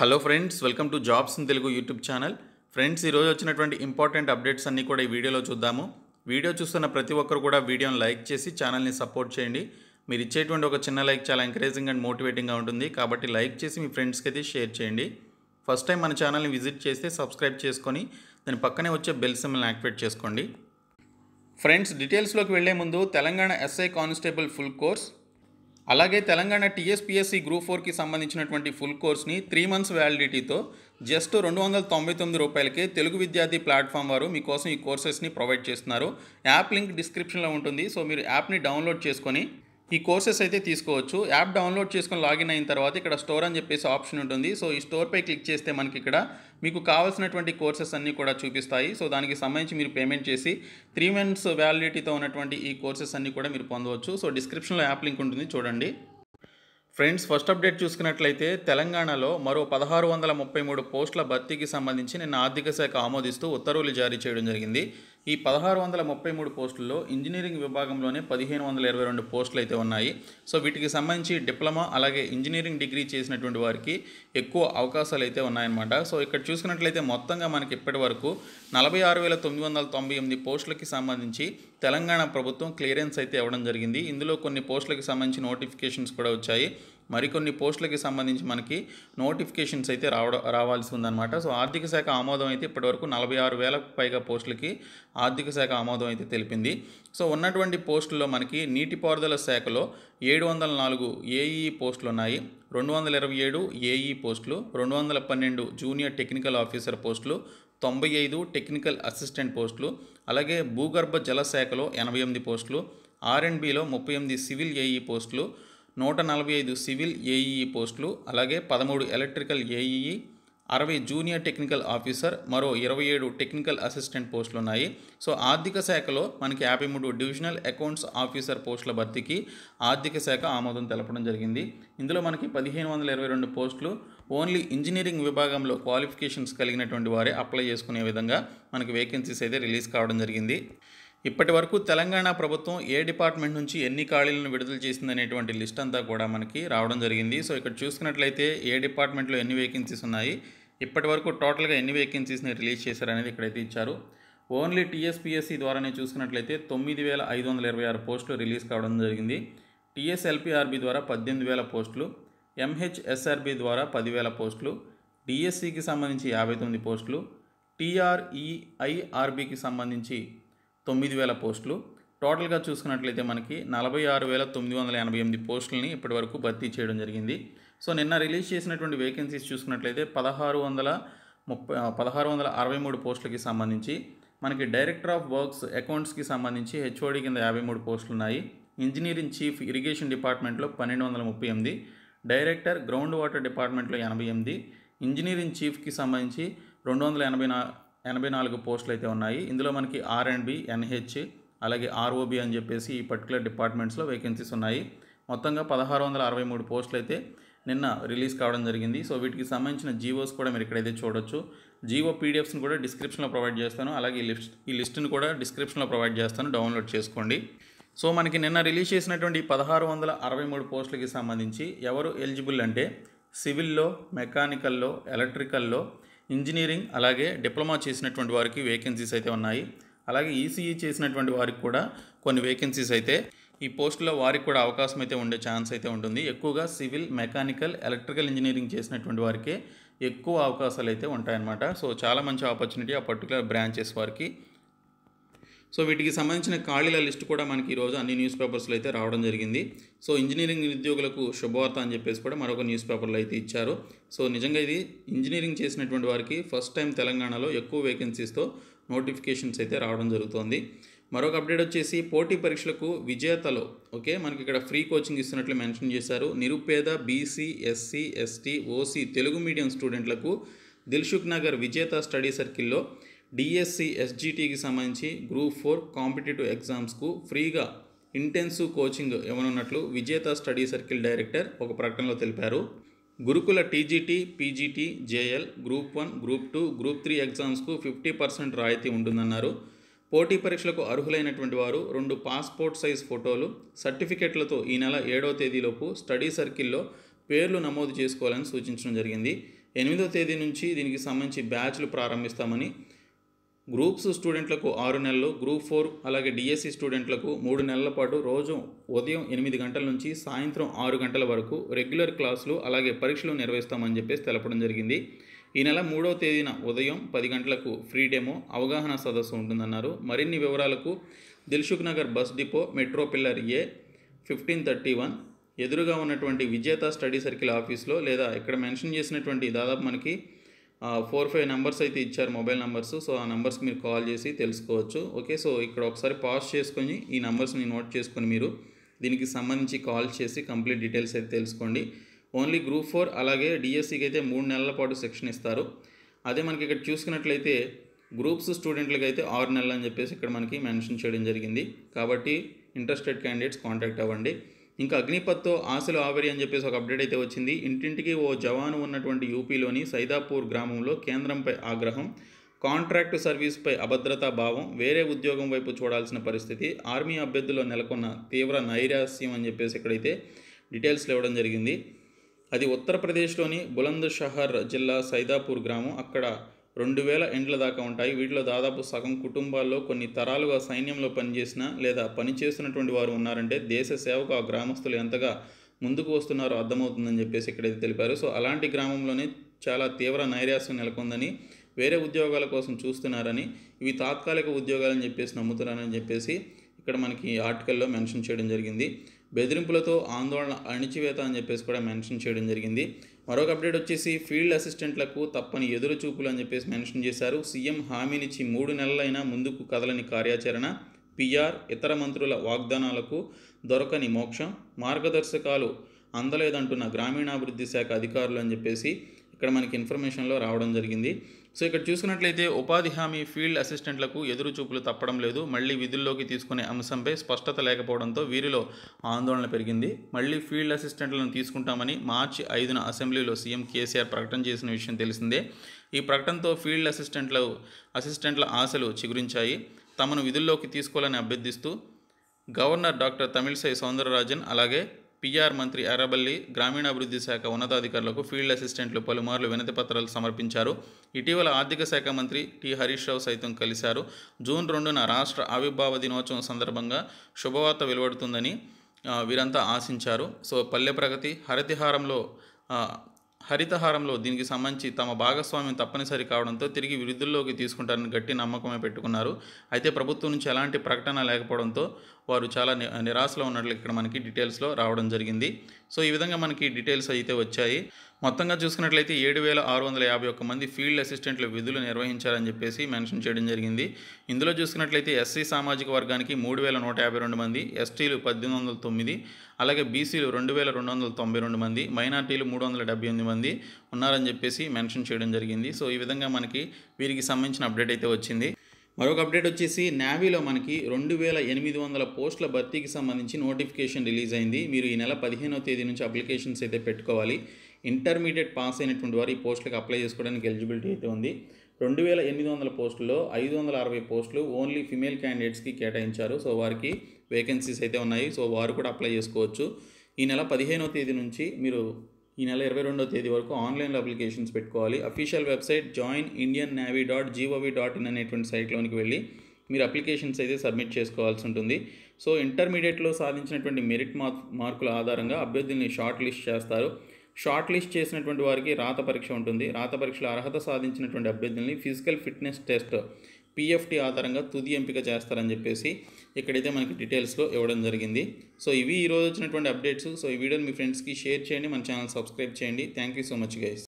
hello friends welcome to jobs in Telugu YouTube channel friends ఈరోజు వచ్చినటువంటి important updates అన్నీ కూడా ఈ వీడియోలో చూద్దాము వీడియో చూస్తున్న ప్రతి ఒక్కరు కూడా వీడియోని లైక్ చేసి ఛానల్ని సపోర్ట్ చేయండి మీరు ఇచ్చేటువంటి ఒక చిన్న లైక్ చాలా ఎంకరేజింగ్ అండ్ మోటివేటింగ్గా ఉంటుంది కాబట్టి లైక్ చేసి మీ ఫ్రెండ్స్కి అయితే షేర్ చేయండి ఫస్ట్ టైం మన ఛానల్ని విజిట్ చేస్తే సబ్స్క్రైబ్ చేసుకొని దాని పక్కనే వచ్చే బెల్ సిమ్మల్ని యాక్టివేట్ చేసుకోండి ఫ్రెండ్స్ డీటెయిల్స్లోకి వెళ్లే ముందు Telangana SI constable full course అలాగే తెలంగాణ టీఎస్పీఎస్సీ గ్రూప్ ఫోర్కి సంబంధించినటువంటి ఫుల్ కోర్స్ని త్రీ మంత్స్ వ్యాలిడిటీతో జస్ట్ రెండు వందల తొంభై తొమ్మిది రూపాయలకే తెలుగు విద్యార్థి ప్లాట్ఫామ్ వారు మీకోసం ఈ కోర్సెస్ని ప్రొవైడ్ చేస్తున్నారు యాప్ లింక్ డిస్క్రిప్షన్లో ఉంటుంది సో మీరు యాప్ని డౌన్లోడ్ చేసుకొని ఈ కోర్సెస్ అయితే తీసుకోవచ్చు యాప్ డౌన్లోడ్ చేసుకొని లాగిన్ అయిన తర్వాత ఇక్కడ స్టోర్ అని చెప్పేసి ఆప్షన్ ఉంటుంది సో ఈ స్టోర్పై క్లిక్ చేస్తే మనకి ఇక్కడ మీకు కావాల్సినటువంటి కోర్సెస్ అన్నీ కూడా చూపిస్తాయి సో దానికి సంబంధించి మీరు పేమెంట్ చేసి త్రీ మంత్స్ వ్యాలిడిటీతో ఉన్నటువంటి ఈ కోర్సెస్ అన్నీ కూడా మీరు పొందవచ్చు సో డిస్క్రిప్షన్లో యాప్ లింక్ ఉంటుంది చూడండి ఫ్రెండ్స్ ఫస్ట్ అప్డేట్ చూసుకున్నట్లయితే తెలంగాణలో మరో పదహారు వందల ముప్పై మూడు పోస్టుల భర్తీకి సంబంధించి నిన్న ఆర్థిక శాఖ ఆమోదిస్తూ ఉత్తర్వులు జారీ చేయడం జరిగింది ఈ పదహారు వందల ముప్పై మూడు పోస్టుల్లో ఇంజనీరింగ్ విభాగంలోనే పదిహేను వందల ఇరవై రెండు పోస్టులు అయితే ఉన్నాయి సో వీటికి సంబంధించి డిప్లొమా అలాగే ఇంజనీరింగ్ డిగ్రీ చేసినటువంటి వారికి ఎక్కువ అవకాశాలు అయితే ఉన్నాయన్నమాట సో ఇక్కడ చూసుకున్నట్లయితే మొత్తంగా మనకి ఇప్పటి వరకు నలభై ఆరు వేల తొమ్మిది వందల తొంభై ఎనిమిది పోస్టులకి సంబంధించి తెలంగాణ ప్రభుత్వం క్లియరెన్స్ అయితే ఇవ్వడం జరిగింది ఇందులో కొన్ని పోస్టులకు సంబంధించి నోటిఫికేషన్స్ కూడా వచ్చాయి మరికొన్ని పోస్టులకి సంబంధించి మనకి నోటిఫికేషన్స్ అయితే రావడం రావాల్సి ఉందన్నమాట సో ఆర్థిక శాఖ ఆమోదం అయితే ఇప్పటివరకు నలభై ఆరు వేలకు పైగా పోస్టులకి ఆర్థిక శాఖ ఆమోదం అయితే తెలిపింది సో ఉన్నటువంటి పోస్టుల్లో మనకి నీటిపారుదల శాఖలో ఏడు వందల నాలుగు ఏఈ పోస్టులు ఉన్నాయి రెండు వందల ఇరవై ఏడు ఏఈ పోస్టులు రెండు వందల పన్నెండు జూనియర్ టెక్నికల్ ఆఫీసర్ పోస్టులు తొంభై ఐదు టెక్నికల్ అసిస్టెంట్ పోస్టులు అలాగే భూగర్భ జలశాఖలో ఎనభై ఎనిమిది పోస్టులు ఆర్ఎండ్బిలో ముప్పై ఎనిమిది సివిల్ ఏఈ పోస్టులు నూట నలభై ఐదు సివిల్ ఏఈఈ పోస్టులు అలాగే పదమూడు ఎలక్ట్రికల్ ఏఈఈ అరవై జూనియర్ టెక్నికల్ ఆఫీసర్ మరో ఇరవై ఏడు టెక్నికల్ అసిస్టెంట్ పోస్టులు ఉన్నాయి సో ఆర్థిక శాఖలో మనకి యాభై మూడు డివిజనల్ అకౌంట్స్ ఆఫీసర్ పోస్టుల భర్తీకి ఆర్థిక శాఖ ఆమోదం తెలపడం జరిగింది ఇందులో మనకి పదిహేను వందల ఇరవై రెండు పోస్టులు ఓన్లీ ఇంజనీరింగ్ విభాగంలో క్వాలిఫికేషన్స్ కలిగినటువంటి వారే అప్లై చేసుకునే విధంగా మనకి వేకెన్సీస్ అయితే రిలీజ్ కావడం జరిగింది ఇప్పటి వరకు తెలంగాణ ప్రభుత్వం ఏ డిపార్ట్మెంట్ నుంచి ఎన్ని ఖాళీలను విడుదల చేసిందనేటువంటి లిస్ట్ అంతా కూడా మనకి రావడం జరిగింది సో ఇక్కడ చూసుకున్నట్లయితే ఏ డిపార్ట్మెంట్లో ఎన్ని వేకెన్సీస్ ఉన్నాయి ఇప్పటి వరకు టోటల్గా ఎన్ని వేకెన్సీస్ని రిలీజ్ చేశారనేది ఇక్కడైతే ఇచ్చారు ఓన్లీ టీఎస్పీఎస్సీ ద్వారానే చూసుకున్నట్లయితే తొమ్మిది వేల ఐదు వందల ఇరవై ఆరు పోస్టులు రిలీజ్ కావడం జరిగింది టీఎస్ఎల్పిఆర్బి ద్వారా పద్దెనిమిది వేల పోస్టులు ఎంహెచ్ఎస్ఆర్బి ద్వారా పదివేల పోస్టులు డిఎస్సికి సంబంధించి యాభై తొమ్మిది పోస్టులు టీఆర్ఈఐఆర్బికి సంబంధించి తొమ్మిది వేల పోస్టులు టోటల్గా చూసుకున్నట్లయితే మనకి నలభై ఆరు వేల తొమ్మిది వందల ఎనభై ఎనిమిది పోస్టులని ఇప్పటి వరకు భర్తీ చేయడం జరిగింది సో నిన్న రిలీజ్ చేసినటువంటి వేకెన్సీస్ చూసుకున్నట్లయితే పదహారు వందల ముప్పై పదహారు వందల అరవై మూడు పోస్టులకి సంబంధించి మనకి డైరెక్టర్ ఆఫ్ వర్క్స్ అకౌంట్స్కి సంబంధించి హెచ్ఓడి కింద యాభై మూడు పోస్టులు ఉన్నాయి ఇంజనీరింగ్ చీఫ్ ఇరిగేషన్ డిపార్ట్మెంట్లో పన్నెండు వందల ముప్పై ఎనిమిది డైరెక్టర్ గ్రౌండ్ వాటర్ డిపార్ట్మెంట్లో ఎనభై ఎనిమిది ఇంజనీరింగ్ చీఫ్కి సంబంధించి రెండు వందల ఎనభై నా ఎనభై నాలుగు పోస్టులు అయితే ఉన్నాయి ఇందులో మనకి ఆర్ అండ్ బి ఎన్హెచ్ అలాగే ఆర్ఓబి అని చెప్పేసి ఈ పర్టికులర్ డిపార్ట్మెంట్స్లో వేకెన్సీస్ ఉన్నాయి మొత్తంగా పదహారు వందల అరవై మూడు పోస్టులు అయితే నిన్న రిలీజ్ కావడం జరిగింది సో వీటికి సంబంధించిన జీవోస్ కూడా మీరు ఇక్కడైతే చూడొచ్చు జీవో పీడిఎఫ్స్ని కూడా డిస్క్రిప్షన్లో ప్రొవైడ్ చేస్తాను అలాగే ఈ లిస్ట్ ఈ లిస్ట్ని కూడా డిస్క్రిప్షన్లో ప్రొవైడ్ చేస్తాను డౌన్లోడ్ చేసుకోండి సో మనకి నిన్న రిలీజ్ చేసినటువంటి పదహారు వందల అరవై మూడు పోస్టులకి సంబంధించి ఎవరు ఎలిజిబుల్ అంటే సివిల్లో మెకానికల్లో ఎలక్ట్రికల్లో ఇంజనీరింగ్ అలాగే డిప్లొమా చేసినటువంటి వారికి వేకెన్సీస్ అయితే ఉన్నాయి అలాగే ఈసీఈ e e చేసినటువంటి వారికి కూడా కొన్ని వేకెన్సీస్ అయితే ఈ పోస్టులో వారికి కూడా అవకాశం అయితే ఉండే ఛాన్స్ అయితే ఉంటుంది ఎక్కువగా సివిల్ మెకానికల్ ఎలక్ట్రికల్ ఇంజనీరింగ్ చేసినటువంటి వారికే ఎక్కువ అవకాశాలు అయితే ఉంటాయన్నమాట సో చాలా మంచి ఆపర్చునిటీ ఆ పర్టికులర్ బ్రాంచెస్ వారికి సో వీటికి సంబంధించిన ఖాళీల లిస్ట్ కూడా మనకి ఈరోజు అన్ని న్యూస్ పేపర్స్లో అయితే రావడం జరిగింది సో ఇంజనీరింగ్ నిరుద్యోగులకు శుభవార్త అని చెప్పేసి కూడా మరొక న్యూస్ పేపర్లో అయితే ఇచ్చారు సో నిజంగా ఇది ఇంజనీరింగ్ చేసినటువంటి వారికి ఫస్ట్ టైం తెలంగాణలో ఎక్కువ వేకెన్సీస్తో నోటిఫికేషన్స్ అయితే రావడం జరుగుతోంది మరొక అప్డేట్ వచ్చేసి పోటీ పరీక్షలకు విజేతలో ఓకే మనకి ఇక్కడ ఫ్రీ కోచింగ్ ఇస్తున్నట్లు మెన్షన్ చేశారు నిరుపేద BC SC ST OC Telugu medium స్టూడెంట్లకు దిల్షుక్ నగర్ విజేత స్టడీ సర్కిల్లో డిఎస్సి ఎస్జిటికి సంబంధించి గ్రూప్ ఫోర్ కాంపిటేటివ్ ఎగ్జామ్స్కు ఫ్రీగా ఇంటెన్సివ్ కోచింగ్ ఏమనున్నట్లు విజేత స్టడీ సర్కిల్ డైరెక్టర్ ఒక ప్రకటనలో తెలిపారు గురుకుల TGT PGT JL group one group two group three ఎగ్జామ్స్కు ఫిఫ్టీ పర్సెంట్ రాయితీ ఉంటుందన్నారు పోటీ పరీక్షలకు అర్హులైనటువంటి వారు రెండు పాస్పోర్ట్ సైజ్ ఫోటోలు సర్టిఫికెట్లతో ఈ నెల ఏడవ తేదీలోపు స్టడీ సర్కిల్లో పేర్లు నమోదు చేసుకోవాలని సూచించడం జరిగింది ఎనిమిదో తేదీ నుంచి దీనికి సంబంధించి బ్యాచ్లు ప్రారంభిస్తామని గ్రూప్స్ స్టూడెంట్లకు ఆరు నెలలు గ్రూప్ ఫోర్ అలాగే డిఎస్సి స్టూడెంట్లకు మూడు నెలల పాటు రోజు ఉదయం ఎనిమిది గంటల నుంచి సాయంత్రం ఆరు గంటల వరకు రెగ్యులర్ క్లాసులు అలాగే పరీక్షలు నిర్వహిస్తామని చెప్పేసి తెలపడం జరిగింది ఈ నెల మూడవ తేదీన ఉదయం పది గంటలకు ఫ్రీ డెమో అవగాహన సదస్సు ఉంటుందన్నారు మరిన్ని వివరాలకు Dilsukhnagar bus depot metro pillar A fifteen thirty one ఎదురుగా ఉన్నటువంటి విజేత స్టడీ సర్కిల్ ఆఫీస్లో లేదా ఇక్కడ మెన్షన్ చేసినటువంటి దాదాపు మనకి ఫోర్ ఫైవ్ నెంబర్స్ అయితే ఇచ్చారు మొబైల్ నెంబర్స్ సో ఆ నెంబర్స్కి మీరు కాల్ చేసి తెలుసుకోవచ్చు ఓకే సో ఇక్కడ ఒకసారి పాస్ చేసుకొని ఈ నెంబర్స్ని నోట్ చేసుకొని మీరు దీనికి సంబంధించి కాల్ చేసి కంప్లీట్ డీటెయిల్స్ అయితే తెలుసుకోండి ఓన్లీ గ్రూప్ ఫోర్ అలాగే డిఎస్సికి అయితే మూడు నెలల పాటు సెక్షన్ ఇస్తారు అదే మనకి ఇక్కడ చూసుకున్నట్లయితే గ్రూప్స్ స్టూడెంట్లకి అయితే ఆరు నెలలు అని చెప్పేసి ఇక్కడ మనకి మెన్షన్ చేయడం జరిగింది కాబట్టి ఇంట్రెస్టెడ్ క్యాండిడేట్స్ కాంటాక్ట్ అవ్వండి ఇంకా అగ్నిపత్తో ఆశలు ఆవిరి అని చెప్పేసి ఒక అప్డేట్ అయితే వచ్చింది ఇంటింటికి ఓ జవాను ఉన్నటువంటి యూపీలోని సైదాపూర్ గ్రామంలో కేంద్రంపై ఆగ్రహం కాంట్రాక్ట్ సర్వీస్పై అభద్రతా భావం వేరే ఉద్యోగం వైపు చూడాల్సిన పరిస్థితి ఆర్మీ అభ్యర్థుల్లో నెలకొన్న తీవ్ర నైరాస్యం అని చెప్పేసి ఇక్కడైతే డీటెయిల్స్లు ఇవ్వడం జరిగింది అది ఉత్తరప్రదేశ్లోని బులంద్ షహర్ జిల్లా సైదాపూర్ గ్రామం అక్కడ రెండు వేల ఎండ్ల దాకా ఉంటాయి వీటిలో దాదాపు సగం కుటుంబాల్లో కొన్ని తరాలుగా సైన్యంలో పనిచేసిన లేదా పనిచేస్తున్నటువంటి వారు ఉన్నారంటే దేశ సేవకు ఆ గ్రామస్తులు ఎంతగా ముందుకు వస్తున్నారో అర్థమవుతుందని చెప్పేసి ఇక్కడైతే తెలిపారు సో అలాంటి గ్రామంలోనే చాలా తీవ్ర నైరాశ్యం నెలకొందని వేరే ఉద్యోగాల కోసం చూస్తున్నారని ఇవి తాత్కాలిక ఉద్యోగాలని చెప్పేసి నమ్ముతున్నారని చెప్పేసి ఇక్కడ మనకి ఆర్టికల్లో మెన్షన్ చేయడం జరిగింది బెదిరింపులతో ఆందోళన అణిచివేత అని చెప్పేసి కూడా మెన్షన్ చేయడం జరిగింది మరొక అప్డేట్ వచ్చేసి ఫీల్డ్ అసిస్టెంట్లకు తప్పని ఎదురు చూపులు అని చెప్పేసి మెన్షన్ చేశారు సీఎం హామీనిచ్చి మూడు నెలలైనా ముందుకు కదలని కార్యాచరణ పిఆర్ ఇతర మంత్రుల వాగ్దానాలకు దొరకని మోక్షం మార్గదర్శకాలు అందలేదంటున్న గ్రామీణాభివృద్ధి శాఖ అధికారులు అని చెప్పేసి ఇక్కడ మనకి ఇన్ఫర్మేషన్లో రావడం జరిగింది సో ఇక్కడ చూసుకున్నట్లయితే ఉపాధి హామీ ఫీల్డ్ అసిస్టెంట్లకు ఎదురు చూపులు తప్పడం లేదు మళ్ళీ విధుల్లోకి తీసుకునే అంశంపై స్పష్టత లేకపోవడంతో వీరిలో ఆందోళన పెరిగింది మళ్ళీ ఫీల్డ్ అసిస్టెంట్లను తీసుకుంటామని మార్చి ఐదున అసెంబ్లీలో సీఎం కేసీఆర్ ప్రకటన చేసిన విషయం తెలిసిందే ఈ ప్రకటనతో ఫీల్డ్ అసిస్టెంట్ల అసిస్టెంట్ల ఆశలు చిగురించాయి తమను విధుల్లోకి తీసుకోవాలని అభ్యర్థిస్తూ గవర్నర్ డాక్టర్ తమిళిసై సౌందరరాజన్ అలాగే పిఆర్ మంత్రి అరబల్లి గ్రామీణాభివృద్ధి శాఖ ఉన్నతాధికారులకు ఫీల్డ్ అసిస్టెంట్లు పలుమార్లు వినతి పత్రాలు సమర్పించారు ఇటీవల ఆర్థిక శాఖ మంత్రి టి హరీష్ రావు సైతం కలిశారు జూన్ రెండున రాష్ట్ర ఆవిర్భావ దినోత్సవం సందర్భంగా శుభవార్త వెలువడుతుందని వీరంతా ఆశించారు సో పల్లె ప్రగతి హరితహారంలో హరితహారంలో దీనికి సంబంధించి తమ భాగస్వామ్యం తప్పనిసరి కావడంతో తిరిగి విరుద్ధుల్లోకి తీసుకుంటారని గట్టి నమ్మకమే పెట్టుకున్నారు అయితే ప్రభుత్వం నుంచి ఎలాంటి ప్రకటన లేకపోవడంతో వారు చాలా నిరాశలో ఉన్నట్లు ఇక్కడ మనకి డీటెయిల్స్లో రావడం జరిగింది సో ఈ విధంగా మనకి డీటెయిల్స్ అయితే వచ్చాయి మొత్తంగా చూసుకున్నట్లయితే ఏడు వేల ఆరు వందల యాభై ఒక్క మంది ఫీల్డ్ అసిస్టెంట్లు విధులు నిర్వహించారని చెప్పేసి మెన్షన్ చేయడం జరిగింది ఇందులో చూసుకున్నట్లయితే ఎస్సీ సామాజిక వర్గానికి మూడు వేల నూట యాభై రెండు మంది ఎస్టీలు పద్దెనిమిది వందల తొమ్మిది అలాగే బీసీలు రెండు వేల రెండు వందల తొంభై రెండు మంది మైనార్టీలు మూడు వందల డెబ్బై ఎనిమిది మంది ఉన్నారని చెప్పేసి మెన్షన్ చేయడం జరిగింది సో ఈ విధంగా మనకి వీరికి సంబంధించిన అప్డేట్ అయితే వచ్చింది మరొక అప్డేట్ వచ్చేసి నావీలో మనకి రెండు వేల ఎనిమిది వందల పోస్టుల భర్తీకి సంబంధించి నోటిఫికేషన్ రిలీజ్ అయింది మీరు ఈ నెల పదిహేనో తేదీ నుంచి అప్లికేషన్స్ అయితే పెట్టుకోవాలి ఇంటర్మీడియట్ పాస్ అయినటువంటి వారు ఈ పోస్టులకు అప్లై చేసుకోవడానికి ఎలిజిబిలిటీ అయితే ఉంది రెండు వేల ఎనిమిది వందల పోస్టుల్లో ఐదు వందల అరవై పోస్టులు ఓన్లీ ఫిమేల్ క్యాండిడేట్స్కి కేటాయించారు సో వారికి వేకెన్సీస్ అయితే ఉన్నాయి సో వారు కూడా అప్లై చేసుకోవచ్చు ఈ నెల పదిహేనో తేదీ నుంచి మీరు ఈ నెల ఇరవై రెండో తేదీ వరకు ఆన్లైన్లో అప్లికేషన్స్ పెట్టుకోవాలి official website join Indian navy dot gov dot in అనేటువంటి సైట్లోనికి వెళ్ళి మీరు అప్లికేషన్స్ అయితే సబ్మిట్ చేసుకోవాల్సి ఉంటుంది సో ఇంటర్మీడియట్లో సాధించినటువంటి మెరిట్ మార్క్ మార్కుల ఆధారంగా అభ్యర్థుల్ని షార్ట్ లిస్ట్ చేస్తారు షార్ట్ లిస్ట్ చేసినటువంటి వారికి రాత పరీక్ష ఉంటుంది రాత పరీక్షలో అర్హత సాధించినటువంటి అభ్యర్థుల్ని ఫిజికల్ ఫిట్నెస్ టెస్ట్ పిఎఫ్టీ ఆధారంగా తుది ఎంపిక చేస్తారని చెప్పేసి ఇక్కడైతే మనకి డీటెయిల్స్లో ఇవ్వడం జరిగింది సో ఇవి ఈరోజు వచ్చినటువంటి అప్డేట్స్ సో ఈ వీడియోని మీ ఫ్రెండ్స్కి షేర్ చేయండి మన ఛానల్ సబ్స్క్రైబ్ చేయండి thank you so much guys